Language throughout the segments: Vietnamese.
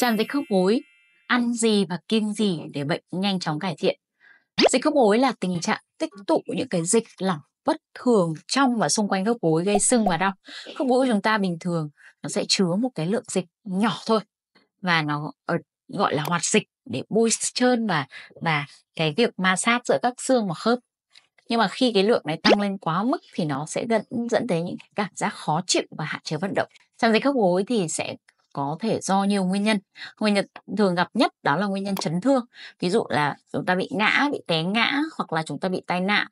tràn dịch khớp gối, ăn gì và kiêng gì để bệnh nhanh chóng cải thiện. Dịch khớp gối là tình trạng tích tụ những cái dịch lỏng bất thường trong và xung quanh khớp gối gây sưng và đau. Khớp gối của chúng ta bình thường nó sẽ chứa một cái lượng dịch nhỏ thôi và nó ờ, gọi là hoạt dịch để bôi trơn và và cái việc ma sát giữa các xương và khớp nhưng mà khi cái lượng này tăng lên quá mức thì nó sẽ dẫn dẫn tới những cảm giác khó chịu và hạn chế vận động tràn dịch khớp gối thì sẽ có thể do nhiều nguyên nhân nguyên nhân thường gặp nhất đó là nguyên nhân chấn thương ví dụ là chúng ta bị ngã bị té ngã hoặc là chúng ta bị tai nạn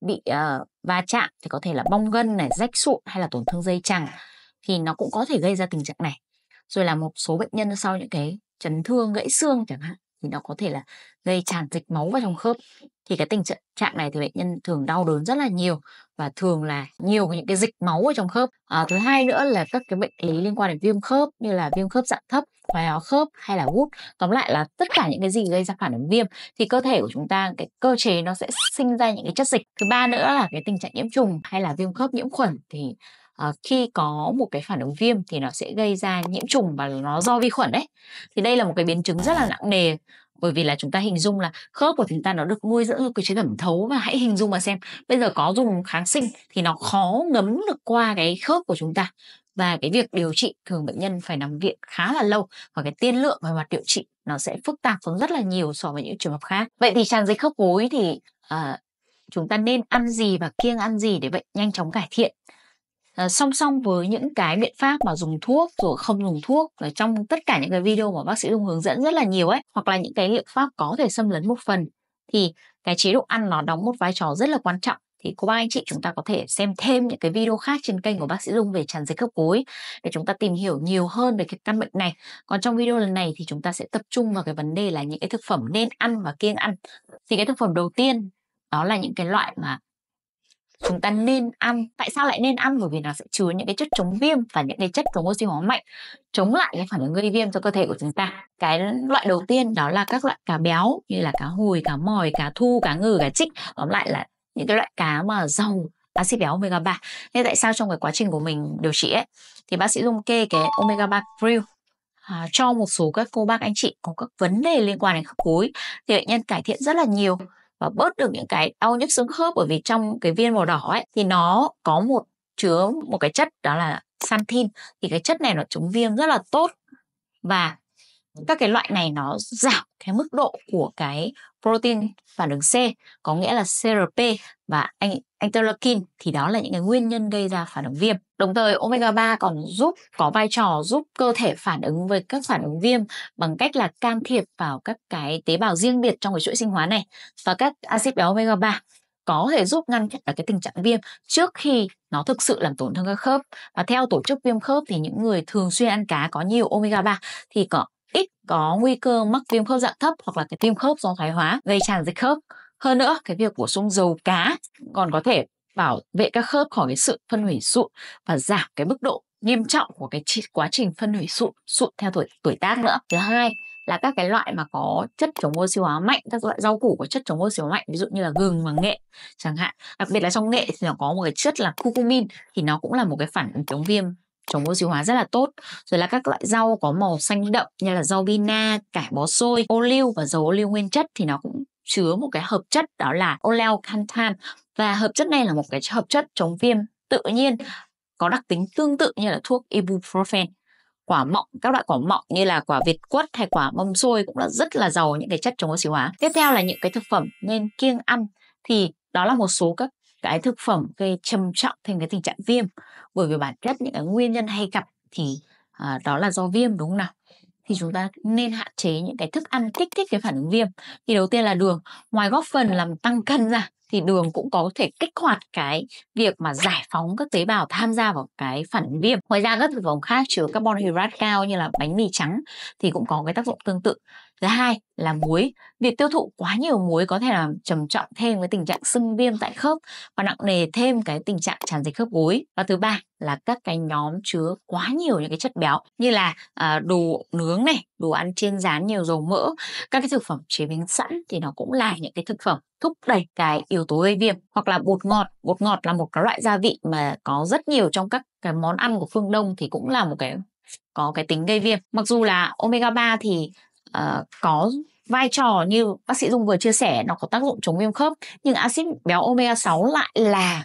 bị uh, va chạm thì có thể là bong gân này rách sụn hay là tổn thương dây chẳng thì nó cũng có thể gây ra tình trạng này rồi là một số bệnh nhân sau những cái chấn thương gãy xương chẳng hạn thì nó có thể là gây tràn dịch máu vào trong khớp thì cái tình trạng này thì bệnh nhân thường đau đớn rất là nhiều và thường là nhiều những cái dịch máu ở trong khớp à, thứ hai nữa là các cái bệnh lý liên quan đến viêm khớp như là viêm khớp dạng thấp thoái hóa khớp hay là gút tóm lại là tất cả những cái gì gây ra phản ứng viêm thì cơ thể của chúng ta cái cơ chế nó sẽ sinh ra những cái chất dịch thứ ba nữa là cái tình trạng nhiễm trùng hay là viêm khớp nhiễm khuẩn thì à, khi có một cái phản ứng viêm thì nó sẽ gây ra nhiễm trùng và nó do vi khuẩn đấy thì đây là một cái biến chứng rất là nặng nề bởi vì là chúng ta hình dung là khớp của chúng ta nó được nuôi dưỡng cái chế thẩm thấu và hãy hình dung mà xem bây giờ có dùng kháng sinh thì nó khó ngấm được qua cái khớp của chúng ta và cái việc điều trị thường bệnh nhân phải nằm viện khá là lâu và cái tiên lượng về mặt điều trị nó sẽ phức tạp hơn rất là nhiều so với những trường hợp khác vậy thì tràn dịch khớp gối thì uh, chúng ta nên ăn gì và kiêng ăn gì để bệnh nhanh chóng cải thiện Ờ, song song với những cái biện pháp mà dùng thuốc rồi không dùng thuốc và trong tất cả những cái video mà bác sĩ Dung hướng dẫn rất là nhiều ấy hoặc là những cái liệu pháp có thể xâm lấn một phần thì cái chế độ ăn nó đóng một vai trò rất là quan trọng thì cô bác anh chị chúng ta có thể xem thêm những cái video khác trên kênh của bác sĩ Dung về tràn dịch khớp gối để chúng ta tìm hiểu nhiều hơn về cái căn bệnh này. Còn trong video lần này thì chúng ta sẽ tập trung vào cái vấn đề là những cái thực phẩm nên ăn và kiêng ăn. Thì cái thực phẩm đầu tiên đó là những cái loại mà chúng ta nên ăn tại sao lại nên ăn bởi vì nó sẽ chứa những cái chất chống viêm và những cái chất chống oxy hóa mạnh chống lại cái phản ứng gây viêm cho cơ thể của chúng ta cái loại đầu tiên đó là các loại cá béo như là cá hồi cá mòi cá thu cá ngừ cá trích tóm lại là những cái loại cá mà giàu axit béo omega 3 nên tại sao trong cái quá trình của mình điều trị ấy thì bác sĩ Dung kê cái omega 3 grill à, cho một số các cô bác anh chị có các vấn đề liên quan đến khớp gối thì bệnh nhân cải thiện rất là nhiều và bớt được những cái đau nhức xương khớp bởi vì trong cái viên màu đỏ ấy thì nó có một chứa một cái chất đó là xanthin thì cái chất này nó chống viêm rất là tốt và các cái loại này nó giảm cái mức độ của cái protein phản ứng C có nghĩa là CRP và anh interleukin thì đó là những cái nguyên nhân gây ra phản ứng viêm. Đồng thời omega 3 còn giúp có vai trò giúp cơ thể phản ứng với các phản ứng viêm bằng cách là can thiệp vào các cái tế bào riêng biệt trong cái chuỗi sinh hóa này và các axit béo omega 3 có thể giúp ngăn chặn cái tình trạng viêm trước khi nó thực sự làm tổn thương các khớp. Và theo tổ chức viêm khớp thì những người thường xuyên ăn cá có nhiều omega 3 thì có ít có nguy cơ mắc viêm khớp dạng thấp hoặc là cái viêm khớp do thoái hóa gây tràn dịch khớp. Hơn nữa, cái việc bổ sung dầu cá còn có thể bảo vệ các khớp khỏi cái sự phân hủy sụn và giảm cái mức độ nghiêm trọng của cái quá trình phân hủy sụn sụn theo tuổi tuổi tác nữa. Thứ hai, là các cái loại mà có chất chống oxy hóa mạnh các loại rau củ có chất chống oxy hóa mạnh ví dụ như là gừng và nghệ chẳng hạn đặc biệt là trong nghệ thì nó có một cái chất là curcumin thì nó cũng là một cái phản ứng chống viêm chống oxy hóa rất là tốt rồi là các loại rau có màu xanh đậm như là rau bina cải bó xôi ô liu và dầu ô liu nguyên chất thì nó cũng chứa một cái hợp chất đó là oleocanthal và hợp chất này là một cái hợp chất chống viêm tự nhiên có đặc tính tương tự như là thuốc ibuprofen quả mọng các loại quả mọng như là quả việt quất hay quả mâm xôi cũng là rất là giàu những cái chất chống oxy hóa tiếp theo là những cái thực phẩm nên kiêng ăn thì đó là một số các cái thực phẩm gây trầm trọng thành cái tình trạng viêm bởi vì bản chất những cái nguyên nhân hay gặp thì à, đó là do viêm đúng không nào thì chúng ta nên hạn chế những cái thức ăn kích thích cái phản ứng viêm thì đầu tiên là đường ngoài góp phần làm tăng cân ra thì đường cũng có thể kích hoạt cái việc mà giải phóng các tế bào tham gia vào cái phản ứng viêm ngoài ra các thực phẩm khác chứa carbon hydrate cao như là bánh mì trắng thì cũng có cái tác dụng tương tự Thứ hai là muối. Việc tiêu thụ quá nhiều muối có thể làm trầm trọng thêm cái tình trạng sưng viêm tại khớp và nặng nề thêm cái tình trạng tràn dịch khớp gối. Và thứ ba là các cái nhóm chứa quá nhiều những cái chất béo như là à, đồ nướng này, đồ ăn chiên rán nhiều dầu mỡ, các cái thực phẩm chế biến sẵn thì nó cũng là những cái thực phẩm thúc đẩy cái yếu tố gây viêm hoặc là bột ngọt bột ngọt là một cái loại gia vị mà có rất nhiều trong các cái món ăn của phương đông thì cũng là một cái có cái tính gây viêm mặc dù là omega 3 thì Ờ, có vai trò như bác sĩ Dung vừa chia sẻ nó có tác dụng chống viêm khớp nhưng axit béo omega 6 lại là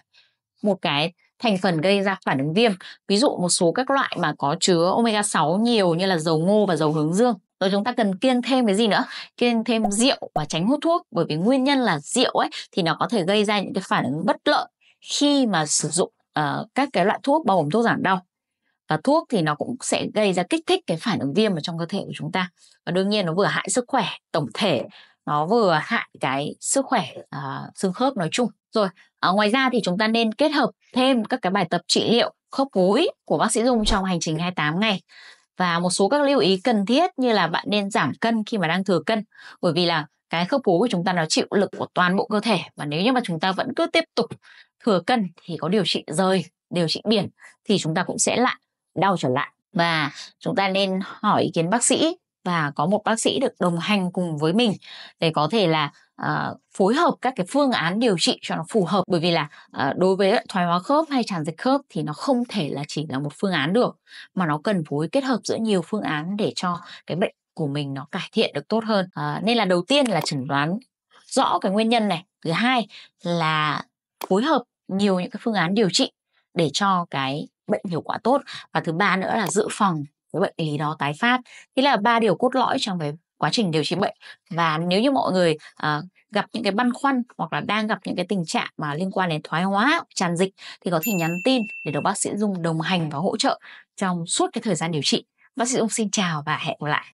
một cái thành phần gây ra phản ứng viêm. Ví dụ một số các loại mà có chứa omega 6 nhiều như là dầu ngô và dầu hướng dương. Rồi chúng ta cần kiêng thêm cái gì nữa? Kiêng thêm rượu và tránh hút thuốc bởi vì nguyên nhân là rượu ấy thì nó có thể gây ra những cái phản ứng bất lợi khi mà sử dụng uh, các cái loại thuốc bao gồm thuốc giảm đau và thuốc thì nó cũng sẽ gây ra kích thích cái phản ứng viêm ở trong cơ thể của chúng ta và đương nhiên nó vừa hại sức khỏe tổng thể nó vừa hại cái sức khỏe à, xương khớp nói chung rồi à, ngoài ra thì chúng ta nên kết hợp thêm các cái bài tập trị liệu khớp gối của bác sĩ Dung trong hành trình 28 ngày và một số các lưu ý cần thiết như là bạn nên giảm cân khi mà đang thừa cân bởi vì là cái khớp gối của chúng ta nó chịu lực của toàn bộ cơ thể và nếu như mà chúng ta vẫn cứ tiếp tục thừa cân thì có điều trị rời điều trị biển thì chúng ta cũng sẽ lại đau trở lại và chúng ta nên hỏi ý kiến bác sĩ và có một bác sĩ được đồng hành cùng với mình để có thể là uh, phối hợp các cái phương án điều trị cho nó phù hợp bởi vì là uh, đối với thoái hóa khớp hay tràn dịch khớp thì nó không thể là chỉ là một phương án được mà nó cần phối kết hợp giữa nhiều phương án để cho cái bệnh của mình nó cải thiện được tốt hơn uh, nên là đầu tiên là chẩn đoán rõ cái nguyên nhân này thứ hai là phối hợp nhiều những cái phương án điều trị để cho cái bệnh hiệu quả tốt và thứ ba nữa là dự phòng cái bệnh lý đó tái phát thế là ba điều cốt lõi trong cái quá trình điều trị bệnh và nếu như mọi người uh, gặp những cái băn khoăn hoặc là đang gặp những cái tình trạng mà liên quan đến thoái hóa tràn dịch thì có thể nhắn tin để được bác sĩ dung đồng hành và hỗ trợ trong suốt cái thời gian điều trị bác sĩ dung xin chào và hẹn gặp lại